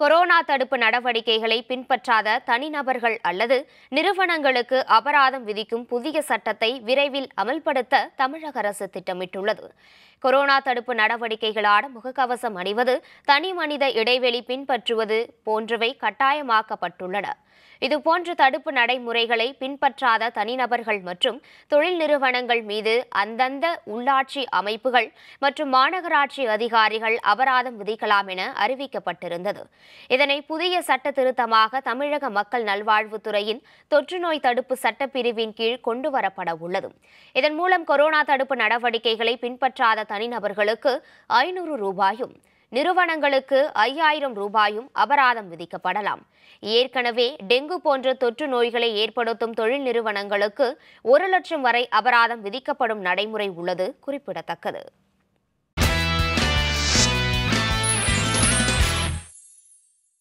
corona தடுப்பு நடவடிக்கைகளை பின்பற்றாத தனிநபர்கள் அல்லது நிறுவனங்களுக்கு அபராதம் விதிக்கும் புதிய சட்டத்தை விரைவில் அமல்படுத்த தமிழக அரசு திட்டமிட்டுள்ளது கொரோனா தடுப்பு நடவடிக்கைகளான முகக்கவசம் அணிவது தனி மனித இடைவெளி பின்பற்றுவது போன்றவை கட்டாயமாக்கப்பட்டுள்ளன இதுபோன்ற தடுப்பு நடைமுறைகளை பின்பற்றாத தனிநபர்கள் மற்றும் தொழில் நிறுவனங்கள் மீது அந்தந்த உள்ளாட்சி அமைப்புகள் மற்றும் மாநகராட்சி அதிகாரிகள் அபராதம் விதிக்கலாம் என அறிவிக்கப்பட்டிருந்தது இதனை புதிய சட்ட திருத்தமாக தமிழக மக்கள் நல்வாழ்வுத்துறையின் தொற்றுநோய் தடுப்பு சட்டப்பிரிவின் கீழ் கொண்டுவரப்பட உள்ளது இதன் மூலம் கொரோனா தடுப்பு நடவடிக்கைகளை பின்பற்றாத தனிநபர்களுக்கு ஐநூறு ரூபாயும் நிறுவனங்களுக்கு ஐயாயிரம் ரூபாயும் அபராதம் விதிக்கப்படலாம் ஏற்கனவே டெங்கு போன்ற தொற்று நோய்களை ஏற்படுத்தும் தொழில் நிறுவனங்களுக்கு ஒரு லட்சம் வரை அபராதம் விதிக்கப்படும் நடைமுறை உள்ளது குறிப்பிடத்தக்கது